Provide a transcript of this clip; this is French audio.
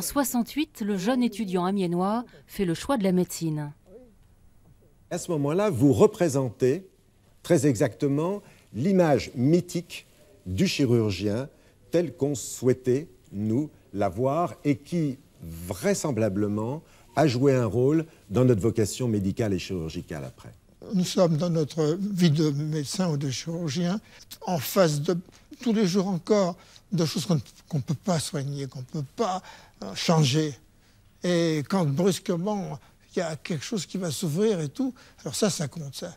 En 68, le jeune étudiant amiénois fait le choix de la médecine. À ce moment-là, vous représentez très exactement l'image mythique du chirurgien tel qu'on souhaitait, nous, l'avoir voir et qui, vraisemblablement, a joué un rôle dans notre vocation médicale et chirurgicale après. Nous sommes dans notre vie de médecin ou de chirurgien en face de tous les jours encore de choses qu'on ne peut pas soigner, qu'on ne peut pas euh, changer. Et quand brusquement, il y a quelque chose qui va s'ouvrir et tout, alors ça, ça compte, ça.